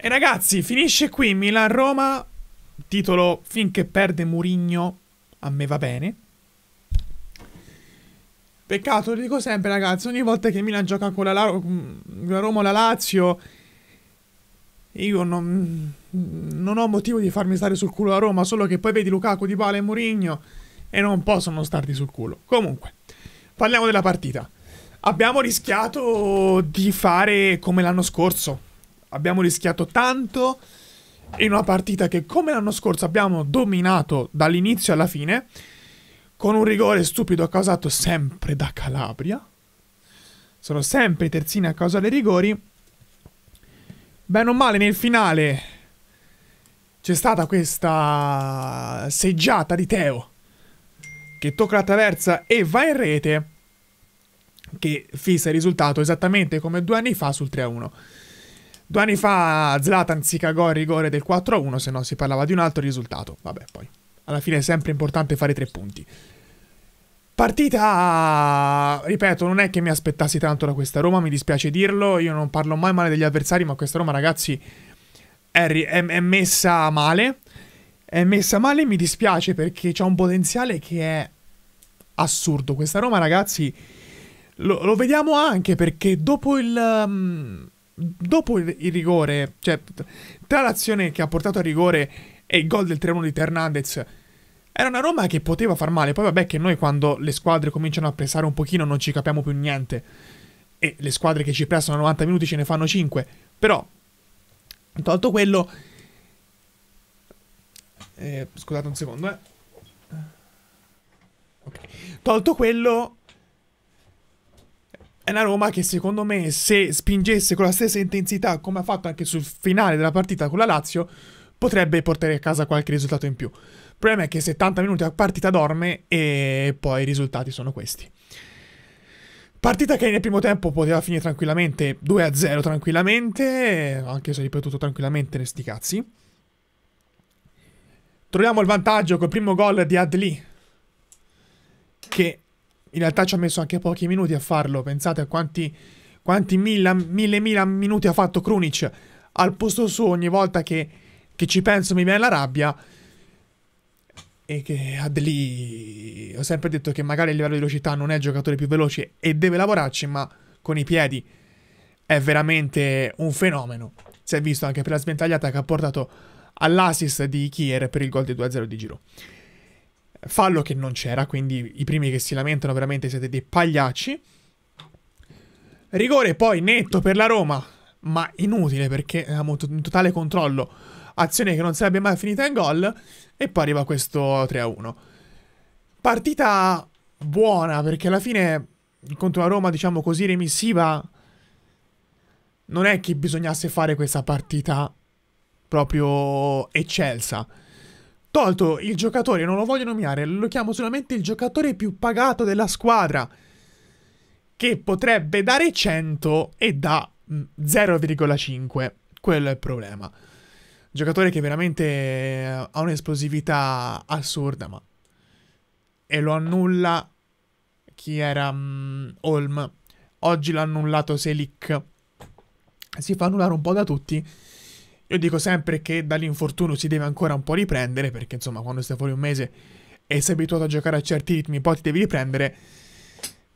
E ragazzi, finisce qui Milan-Roma, titolo finché perde Murigno, a me va bene. Peccato, lo dico sempre ragazzi, ogni volta che Milan gioca con la, la, la Roma o la Lazio, io non, non, ho motivo di farmi stare sul culo la Roma, solo che poi vedi Lukaku, Di Bale e Murigno e non possono non starti sul culo. Comunque, parliamo della partita. Abbiamo rischiato di fare come l'anno scorso, abbiamo rischiato tanto in una partita che come l'anno scorso abbiamo dominato dall'inizio alla fine, con un rigore stupido causato sempre da Calabria. Sono sempre i terzini a causa dei rigori. Bene o male nel finale c'è stata questa seggiata di Teo che tocca la traversa e va in rete che fissa il risultato esattamente come due anni fa sul 3-1. Due anni fa Zlatan si cagò il rigore del 4-1, se no si parlava di un altro risultato. Vabbè, poi. Alla fine è sempre importante fare tre punti. Partita, ripeto, non è che mi aspettassi tanto da questa Roma, mi dispiace dirlo, io non parlo mai male degli avversari, ma questa Roma, ragazzi, è, è, è messa male. È messa male e mi dispiace perché c'è un potenziale che è assurdo. Questa Roma, ragazzi, lo, lo vediamo anche perché dopo il... Um, dopo il, rigore, cioè tra l'azione che ha portato a rigore e il gol del 3-1 di Hernandez, era una Roma che poteva far male. Poi vabbè che noi quando le squadre cominciano a pressare un pochino non ci capiamo più niente. E le squadre che ci prestano 90 minuti ce ne fanno 5. Però, tolto quello... Eh, scusate un secondo, eh. Okay. Tolto quello, è una Roma che secondo me se spingesse con la stessa intensità come ha fatto anche sul finale della partita con la Lazio potrebbe portare a casa qualche risultato in più. Il problema è che 70 minuti a partita dorme e poi i risultati sono questi. Partita che nel primo tempo poteva finire tranquillamente 2-0 tranquillamente, anche se ripetuto tranquillamente ne sti cazzi. Troviamo il vantaggio col primo gol di Adli che in realtà ci ha messo anche pochi minuti a farlo. Pensate a quanti, quanti mille, mille, mille minuti ha fatto Krunic al posto suo ogni volta che, che ci penso mi viene la rabbia. E che Adli, ho sempre detto che magari a livello di velocità non è il giocatore più veloce e deve lavorarci, ma con i piedi è veramente un fenomeno. Si è visto anche per la sventagliata che ha portato all'assist di Kier per il gol di 2-0 di Giro fallo che non c'era, quindi i primi che si lamentano veramente siete dei pagliacci. Rigore poi netto per la Roma, ma inutile perché avevamo in totale controllo, azione che non sarebbe mai finita in gol e poi arriva questo 3-1. Partita buona perché alla fine contro la Roma, diciamo così, remissiva non è che bisognasse fare questa partita proprio eccelsa. Tolto il giocatore, non lo voglio nominare, lo chiamo solamente il giocatore più pagato della squadra, che potrebbe dare 100 e da mm, 0,5. Quello è il problema. Giocatore che veramente eh, ha un'esplosività assurda, ma... E lo annulla chi era um, Holm. Oggi l'ha annullato Selic. Si fa annullare un po' da tutti io dico sempre che dall'infortunio si deve ancora un po' riprendere, perché insomma quando stai fuori un mese e sei abituato a giocare a certi ritmi, poi ti devi riprendere.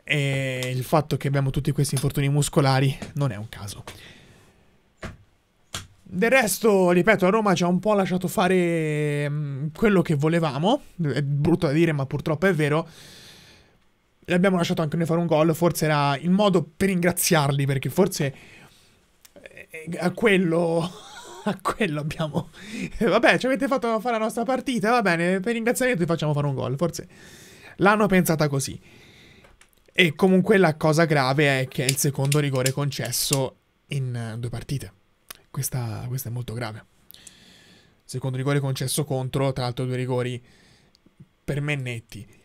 E il fatto che abbiamo tutti questi infortuni muscolari non è un caso. Del resto, ripeto, a Roma ci ha un po' lasciato fare mm, quello che volevamo. È brutto da dire, ma purtroppo è vero. Le abbiamo lasciato anche noi fare un gol. Forse era il modo per ringraziarli, perché forse a eh, eh, quello a quello abbiamo... Eh, vabbè, ci avete fatto fare la nostra partita, va bene, per ringraziamento vi facciamo fare un gol, forse. L'hanno pensata così. E comunque la cosa grave è che è il secondo rigore concesso in eh, due partite. Questa, questa è molto grave. Secondo rigore concesso contro, tra l'altro due rigori per me netti.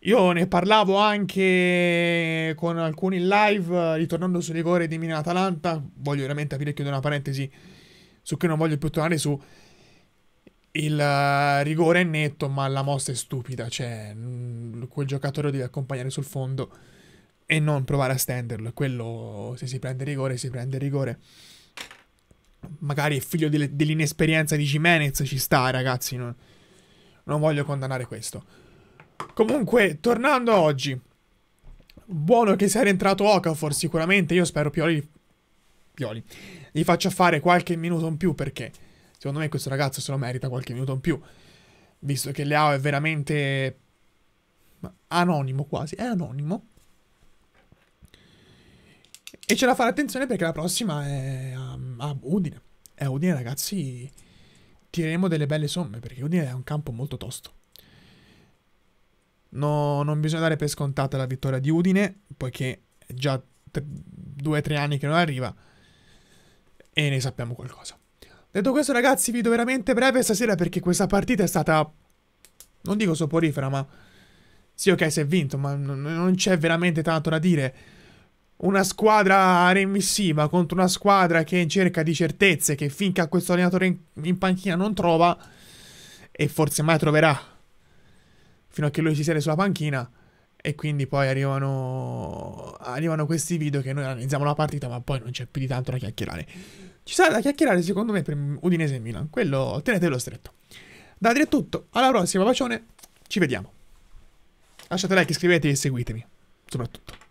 Io ne parlavo anche con alcuni live, ritornando sul rigore di Mina Atalanta. Voglio veramente aprire e chiudere una parentesi su cui non voglio più tornare su il eh, rigore è netto, ma la mossa è stupida. Cioè, mm, quel giocatore lo devi accompagnare sul fondo e non provare a stenderlo. Quello, se si prende rigore, si prende rigore. Magari è figlio dell'inesperienza di Jimenez, ci sta, ragazzi. Non, non voglio condannare questo. Comunque, tornando a oggi, buono che sia rientrato Okafor, sicuramente. Io spero Pioli Pioli, gli faccia fare qualche minuto in più perché secondo me questo ragazzo se lo merita qualche minuto in più, visto che Leao è veramente anonimo quasi, è anonimo. E ce la fare attenzione perché la prossima è a, Udine. E a Udine ragazzi tireremo delle belle somme perché Udine è un campo molto tosto. No, non bisogna dare per scontata la vittoria di Udine, poiché è già 2-3 anni che non arriva e ne sappiamo qualcosa. Detto questo ragazzi, video veramente breve stasera perché questa partita è stata... Non dico soporifera, ma... Sì, ok, si è vinto, ma non c'è veramente tanto da dire. Una squadra remissiva contro una squadra che è in cerca di certezze, che finché ha questo allenatore in, in panchina non trova, e forse mai troverà, fino a che lui si siede sulla panchina, e quindi poi arrivano, arrivano questi video che noi analizziamo la partita, ma poi non c'è più di tanto da chiacchierare. Ci sarà da chiacchierare secondo me per Udinese e Milan, quello tenetelo stretto. Da dire è tutto, alla prossima, bacione, ci vediamo. Lasciate like, iscrivetevi e seguitemi, soprattutto.